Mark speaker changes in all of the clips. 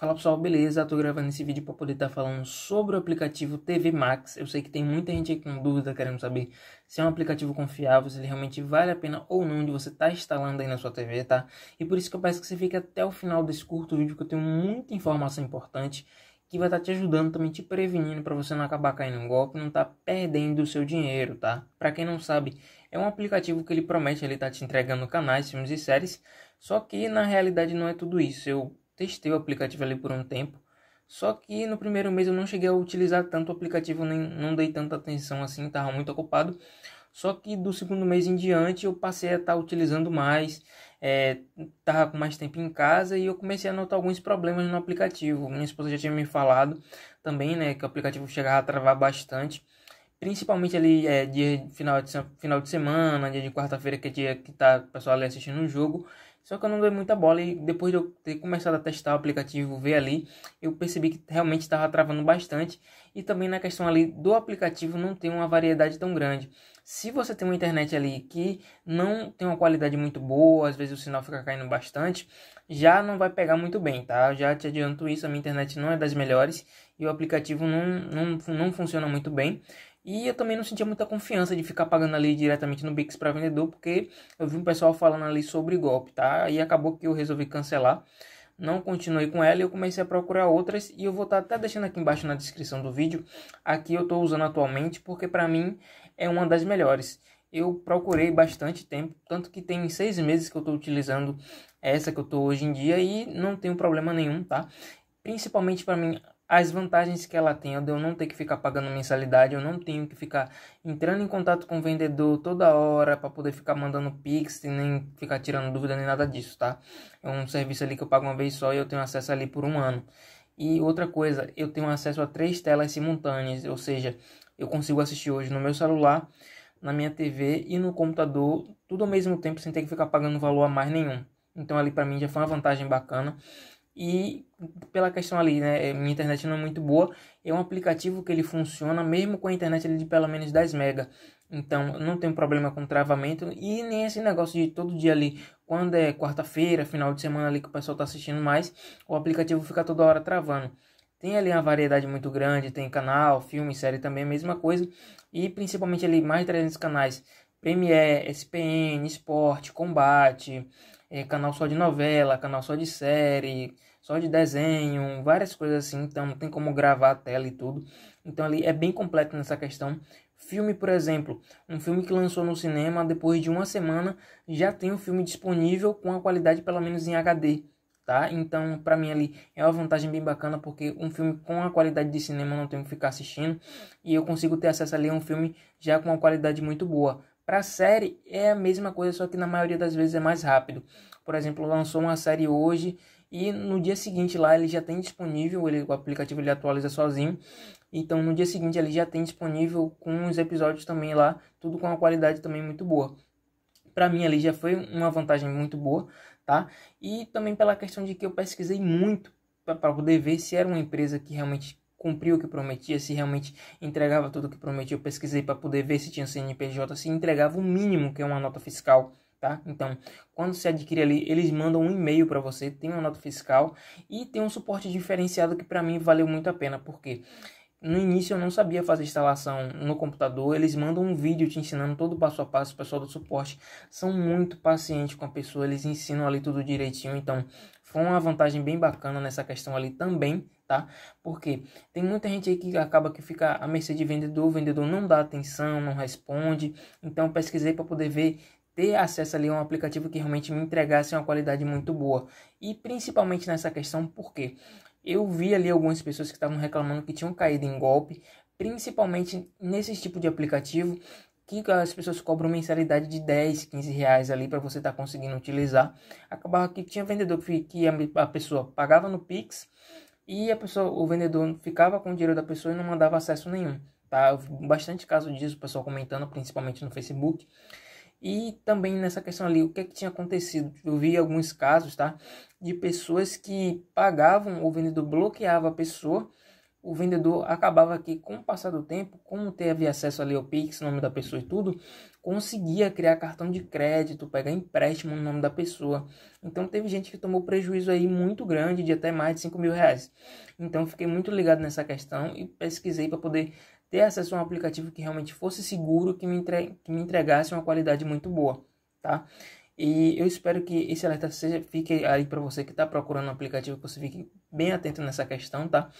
Speaker 1: Fala pessoal, beleza? Tô gravando esse vídeo para poder estar tá falando sobre o aplicativo TV Max. Eu sei que tem muita gente aí com dúvida querendo saber se é um aplicativo confiável, se ele realmente vale a pena ou não de você estar tá instalando aí na sua TV, tá? E por isso que eu peço que você fique até o final desse curto vídeo que eu tenho muita informação importante que vai estar tá te ajudando também te prevenindo para você não acabar caindo em um golpe, não tá perdendo o seu dinheiro, tá? Para quem não sabe, é um aplicativo que ele promete ele tá te entregando canais, filmes e séries, só que na realidade não é tudo isso. Eu testei o aplicativo ali por um tempo. Só que no primeiro mês eu não cheguei a utilizar tanto o aplicativo, nem, não dei tanta atenção assim, estava muito ocupado. Só que do segundo mês em diante eu passei a estar tá utilizando mais, estava é, com mais tempo em casa e eu comecei a notar alguns problemas no aplicativo. Minha esposa já tinha me falado também né, que o aplicativo chegava a travar bastante, principalmente ali é, dia, final, de, final de semana, dia de quarta-feira, que é dia que tá, o pessoal ali assistindo o um jogo. Só que eu não dei muita bola e depois de eu ter começado a testar o aplicativo, ver ali, eu percebi que realmente estava travando bastante. E também na questão ali do aplicativo não tem uma variedade tão grande. Se você tem uma internet ali que não tem uma qualidade muito boa, às vezes o sinal fica caindo bastante, já não vai pegar muito bem, tá? Eu já te adianto isso, a minha internet não é das melhores e o aplicativo não, não, não funciona muito bem. E eu também não sentia muita confiança de ficar pagando ali diretamente no Bix para vendedor, porque eu vi um pessoal falando ali sobre golpe, tá? E acabou que eu resolvi cancelar. Não continuei com ela e eu comecei a procurar outras. E eu vou estar tá até deixando aqui embaixo na descrição do vídeo. Aqui eu estou usando atualmente, porque para mim é uma das melhores. Eu procurei bastante tempo, tanto que tem seis meses que eu estou utilizando essa que eu estou hoje em dia e não tenho problema nenhum, tá? Principalmente para mim, as vantagens que ela tem, de eu não ter que ficar pagando mensalidade, eu não tenho que ficar entrando em contato com o vendedor toda hora para poder ficar mandando pix, nem ficar tirando dúvida nem nada disso, tá? É um serviço ali que eu pago uma vez só e eu tenho acesso ali por um ano. E outra coisa, eu tenho acesso a três telas simultâneas, ou seja, eu consigo assistir hoje no meu celular, na minha TV e no computador, tudo ao mesmo tempo sem ter que ficar pagando valor a mais nenhum. Então ali para mim já foi uma vantagem bacana e pela questão ali, né, eh, minha internet não é muito boa, é um aplicativo que ele funciona mesmo com a internet de pelo menos 10 mega. Então, não tem problema com travamento e nem esse negócio de todo dia ali, quando é quarta-feira, final de semana ali que o pessoal tá assistindo mais, o aplicativo fica toda hora travando. Tem ali uma variedade muito grande, tem canal, filme, série também, é mesma coisa, e principalmente ali mais de 300 canais, Premiere, SPN, Esporte, Combate, é, canal só de novela, canal só de série, só de desenho, várias coisas assim. Então não tem como gravar a tela e tudo. Então ali é bem completo nessa questão. Filme, por exemplo, um filme que lançou no cinema depois de uma semana já tem o um filme disponível com a qualidade pelo menos em HD. Tá? Então, para mim ali é uma vantagem bem bacana porque um filme com a qualidade de cinema eu não tenho que ficar assistindo e eu consigo ter acesso ali a um filme já com uma qualidade muito boa. Para a série é a mesma coisa, só que na maioria das vezes é mais rápido. Por exemplo, lançou uma série hoje e no dia seguinte lá ele já tem disponível, ele, o aplicativo ele atualiza sozinho. Então no dia seguinte ele já tem disponível com os episódios também lá, tudo com uma qualidade também muito boa. Para mim ali já foi uma vantagem muito boa, tá? E também pela questão de que eu pesquisei muito para poder ver se era uma empresa que realmente cumpriu o que prometia, se realmente entregava tudo o que prometia. Eu pesquisei para poder ver se tinha CNPJ, se entregava o mínimo que é uma nota fiscal. Tá? Então, quando você adquire ali, eles mandam um e-mail para você, tem uma nota fiscal e tem um suporte diferenciado que para mim valeu muito a pena, porque no início eu não sabia fazer instalação no computador, eles mandam um vídeo te ensinando todo o passo a passo, o pessoal do suporte são muito pacientes com a pessoa, eles ensinam ali tudo direitinho, então foi uma vantagem bem bacana nessa questão ali também, tá? Porque tem muita gente aí que acaba que fica à mercê de vendedor, o vendedor não dá atenção, não responde. Então pesquisei para poder ver ter acesso ali a um aplicativo que realmente me entregasse uma qualidade muito boa. E principalmente nessa questão, porque eu vi ali algumas pessoas que estavam reclamando que tinham caído em golpe, principalmente nesse tipo de aplicativo que as pessoas cobram mensalidade de 10, 15 reais ali para você estar tá conseguindo utilizar. Acabava que tinha vendedor que a pessoa pagava no Pix e a pessoa, o vendedor ficava com o dinheiro da pessoa e não mandava acesso nenhum, tá? Eu vi bastante caso disso, o pessoal comentando, principalmente no Facebook. E também nessa questão ali, o que, é que tinha acontecido? Eu vi alguns casos, tá? De pessoas que pagavam, o vendedor bloqueava a pessoa o vendedor acabava que, com o passar do tempo, como teve acesso ali ao Pix, nome da pessoa e tudo, conseguia criar cartão de crédito, pegar empréstimo no nome da pessoa. Então teve gente que tomou prejuízo aí muito grande de até mais de 5 mil reais. Então fiquei muito ligado nessa questão e pesquisei para poder ter acesso a um aplicativo que realmente fosse seguro, que me, entre... que me entregasse uma qualidade muito boa, tá? E eu espero que esse alerta seja, fique aí para você que está procurando um aplicativo, que você fique bem atento nessa questão, tá?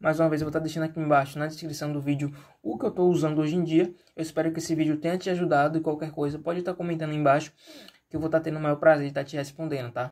Speaker 1: Mais uma vez, eu vou estar tá deixando aqui embaixo na descrição do vídeo o que eu estou usando hoje em dia. Eu espero que esse vídeo tenha te ajudado e qualquer coisa pode estar tá comentando embaixo que eu vou estar tá tendo o maior prazer de estar te respondendo, tá?